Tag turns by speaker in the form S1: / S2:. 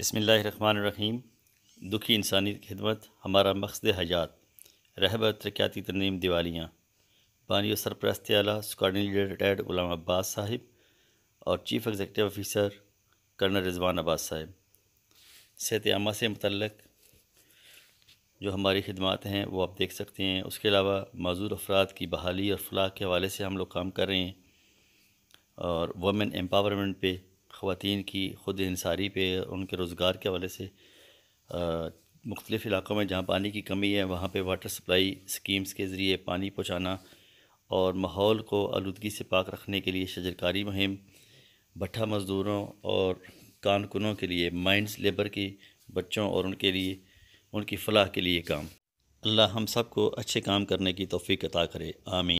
S1: बसमीम दुखी इंसानी खिदमत हमारा मकसद हजात रहबर तरक्याती तरनीम दिवालियाँ बानी सरप्रस्त आला स्कॉर्डिंग रिटायर्ड गुलाम अब्बास साहिब और chief executive officer colonel Rizwan Abbas साहिब सेहत आमा से मतलब जो हमारी खिदमत हैं वो आप देख सकते हैं उसके अलावा मज़ूर अफराद की बहाली और फलाह के हवाले से हम लोग काम कर रहे हैं और वमेन एम्पावरमेंट पे ख़वान की ख़ुद इंसारी पर उनके रोज़गार के हवाले से मुख्तलिफ़ इलाक़ों में जहाँ पानी की कमी है वहाँ पर वाटर सप्लाई स्कीम्स के ज़रिए पानी पहुँचाना और माहौल को आलूदगी से पाक रखने के लिए शजरकारी मुहिम भट्ठा मज़दूरों और कानकुनों के लिए माइंड लेबर की बच्चों और उनके लिए उनकी फलाह के लिए काम अल्लाह हम सब को अच्छे काम करने की तोफ़ी अता करे आमीन